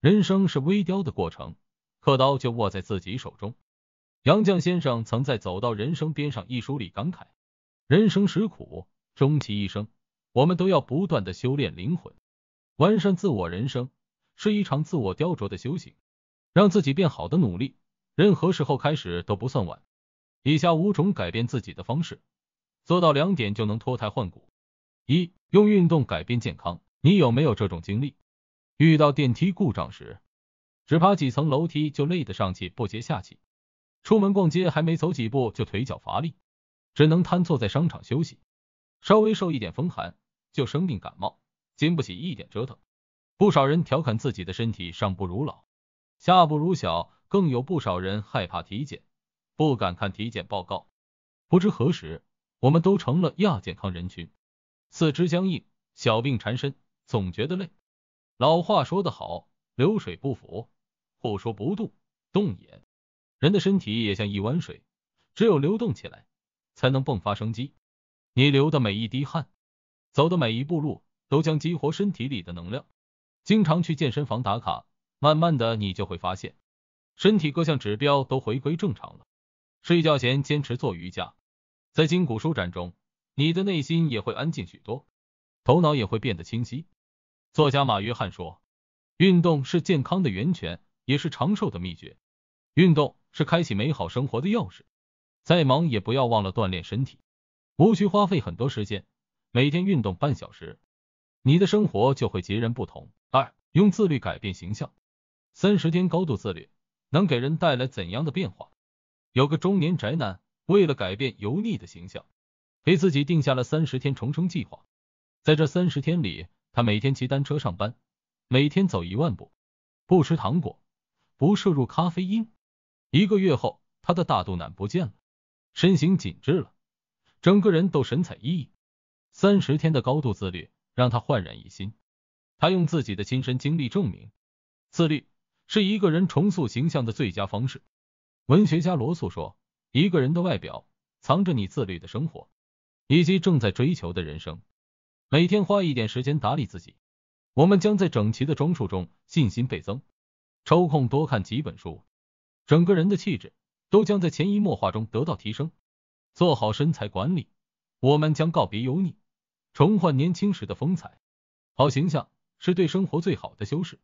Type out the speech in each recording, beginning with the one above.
人生是微雕的过程，刻刀就握在自己手中。杨绛先生曾在《走到人生边上》一书里感慨：人生实苦，终其一生，我们都要不断的修炼灵魂，完善自我。人生是一场自我雕琢的修行，让自己变好的努力，任何时候开始都不算晚。以下五种改变自己的方式，做到两点就能脱胎换骨：一、用运动改变健康。你有没有这种经历？遇到电梯故障时，只爬几层楼梯就累得上气不接下气；出门逛街还没走几步就腿脚乏力，只能瘫坐在商场休息。稍微受一点风寒就生病感冒，经不起一点折腾。不少人调侃自己的身体上不如老，下不如小，更有不少人害怕体检，不敢看体检报告。不知何时，我们都成了亚健康人群，四肢僵硬，小病缠身，总觉得累。老话说得好，流水不腐，不说不动，动也。人的身体也像一碗水，只有流动起来，才能迸发生机。你流的每一滴汗，走的每一步路，都将激活身体里的能量。经常去健身房打卡，慢慢的你就会发现，身体各项指标都回归正常了。睡觉前坚持做瑜伽，在筋骨舒展中，你的内心也会安静许多，头脑也会变得清晰。作家马约翰说：“运动是健康的源泉，也是长寿的秘诀。运动是开启美好生活的钥匙。再忙也不要忘了锻炼身体，无需花费很多时间，每天运动半小时，你的生活就会截然不同。”二、用自律改变形象，三十天高度自律能给人带来怎样的变化？有个中年宅男为了改变油腻的形象，给自己定下了三十天重生计划，在这三十天里。他每天骑单车上班，每天走一万步，不吃糖果，不摄入咖啡因。一个月后，他的大肚腩不见了，身形紧致了，整个人都神采奕奕。三十天的高度自律让他焕然一新。他用自己的亲身经历证明，自律是一个人重塑形象的最佳方式。文学家罗素说：“一个人的外表藏着你自律的生活，以及正在追求的人生。”每天花一点时间打理自己，我们将在整齐的装束中信心倍增。抽空多看几本书，整个人的气质都将在潜移默化中得到提升。做好身材管理，我们将告别油腻，重焕年轻时的风采。好形象是对生活最好的修饰。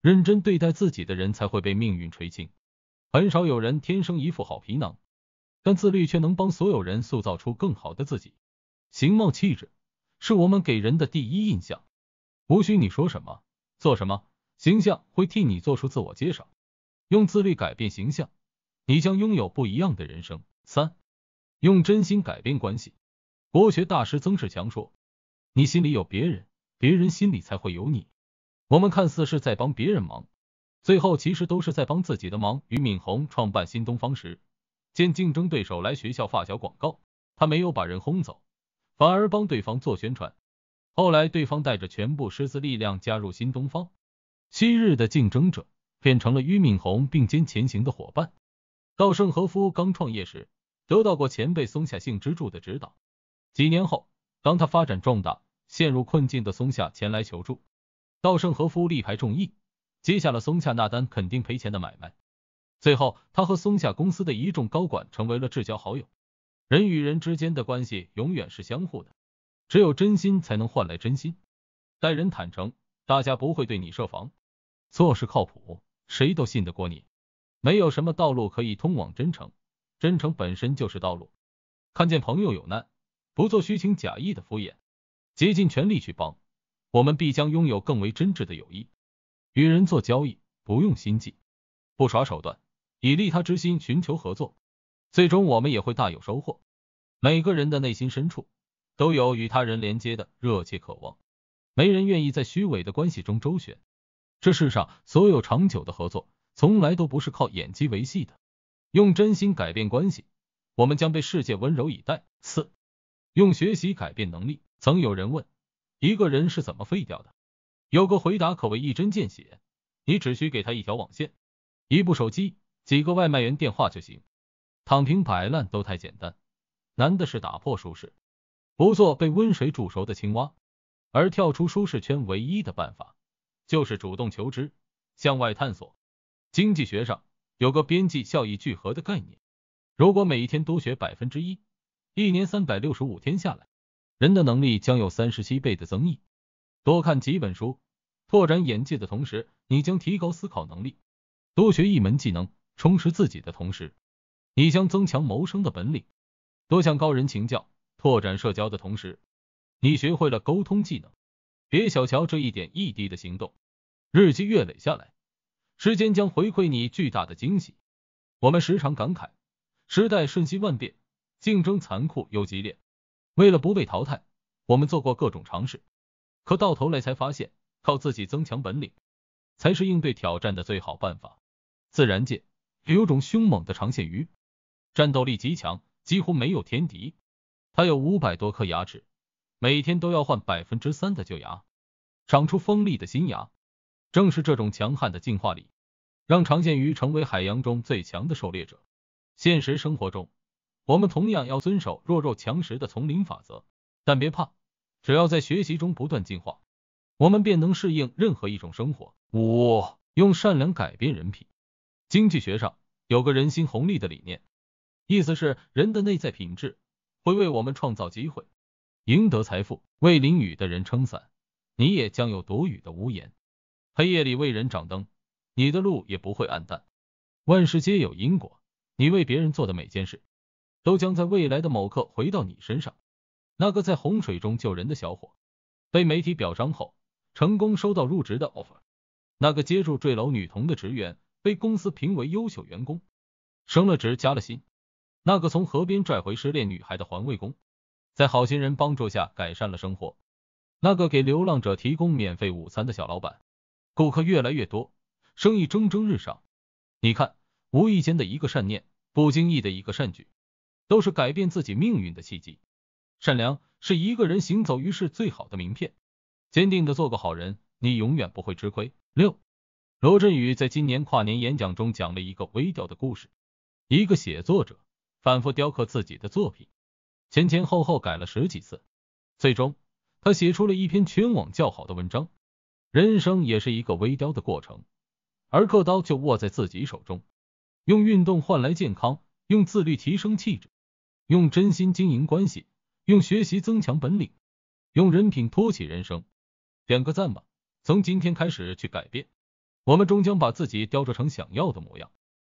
认真对待自己的人才会被命运垂青。很少有人天生一副好皮囊，但自律却能帮所有人塑造出更好的自己。形貌气质。是我们给人的第一印象，无需你说什么，做什么，形象会替你做出自我介绍。用自律改变形象，你将拥有不一样的人生。三，用真心改变关系。国学大师曾仕强说，你心里有别人，别人心里才会有你。我们看似是在帮别人忙，最后其实都是在帮自己的忙。俞敏洪创办新东方时，见竞争对手来学校发小广告，他没有把人轰走。反而帮对方做宣传。后来，对方带着全部师资力量加入新东方，昔日的竞争者变成了俞敏洪并肩前行的伙伴。稻盛和夫刚创业时，得到过前辈松下幸之助的指导。几年后，当他发展壮大陷入困境的松下前来求助，稻盛和夫力排众议，接下了松下那单肯定赔钱的买卖。最后，他和松下公司的一众高管成为了至交好友。人与人之间的关系永远是相互的，只有真心才能换来真心。待人坦诚，大家不会对你设防；做事靠谱，谁都信得过你。没有什么道路可以通往真诚，真诚本身就是道路。看见朋友有难，不做虚情假意的敷衍，竭尽全力去帮，我们必将拥有更为真挚的友谊。与人做交易，不用心计，不耍手段，以利他之心寻求合作，最终我们也会大有收获。每个人的内心深处都有与他人连接的热切渴望，没人愿意在虚伪的关系中周旋。这世上所有长久的合作，从来都不是靠演技维系的，用真心改变关系，我们将被世界温柔以待。四，用学习改变能力。曾有人问，一个人是怎么废掉的？有个回答可谓一针见血：你只需给他一条网线、一部手机、几个外卖员电话就行，躺平摆烂都太简单。难的是打破舒适，不做被温水煮熟的青蛙，而跳出舒适圈唯一的办法就是主动求知，向外探索。经济学上有个边际效益聚合的概念，如果每一天多学百分之一，一年三百六十五天下来，人的能力将有三十七倍的增益。多看几本书，拓展眼界的同时，你将提高思考能力；多学一门技能，充实自己的同时，你将增强谋生的本领。多向高人请教，拓展社交的同时，你学会了沟通技能。别小瞧这一点一滴的行动，日积月累下来，时间将回馈你巨大的惊喜。我们时常感慨，时代瞬息万变，竞争残酷又激烈。为了不被淘汰，我们做过各种尝试，可到头来才发现，靠自己增强本领才是应对挑战的最好办法。自然界有种凶猛的长线鱼，战斗力极强。几乎没有天敌，它有五百多颗牙齿，每天都要换百分之三的旧牙，长出锋利的新牙。正是这种强悍的进化力，让长剑鱼成为海洋中最强的狩猎者。现实生活中，我们同样要遵守弱肉强食的丛林法则，但别怕，只要在学习中不断进化，我们便能适应任何一种生活。五，用善良改变人品。经济学上有个人心红利的理念。意思是人的内在品质会为我们创造机会，赢得财富，为淋雨的人撑伞，你也将有躲雨的屋檐；黑夜里为人掌灯，你的路也不会暗淡。万事皆有因果，你为别人做的每件事，都将在未来的某刻回到你身上。那个在洪水中救人的小伙，被媒体表彰后，成功收到入职的 offer；那个接住坠楼女童的职员，被公司评为优秀员工，升了职，加了薪。那个从河边拽回失恋女孩的环卫工，在好心人帮助下改善了生活。那个给流浪者提供免费午餐的小老板，顾客越来越多，生意蒸蒸日上。你看，无意间的一个善念，不经意的一个善举，都是改变自己命运的契机。善良是一个人行走于世最好的名片。坚定的做个好人，你永远不会吃亏。六，罗振宇在今年跨年演讲中讲了一个微调的故事，一个写作者。反复雕刻自己的作品，前前后后改了十几次，最终他写出了一篇全网较好的文章。人生也是一个微雕的过程，而刻刀就握在自己手中。用运动换来健康，用自律提升气质，用真心经营关系，用学习增强本领，用人品托起人生。点个赞吧，从今天开始去改变，我们终将把自己雕琢成想要的模样。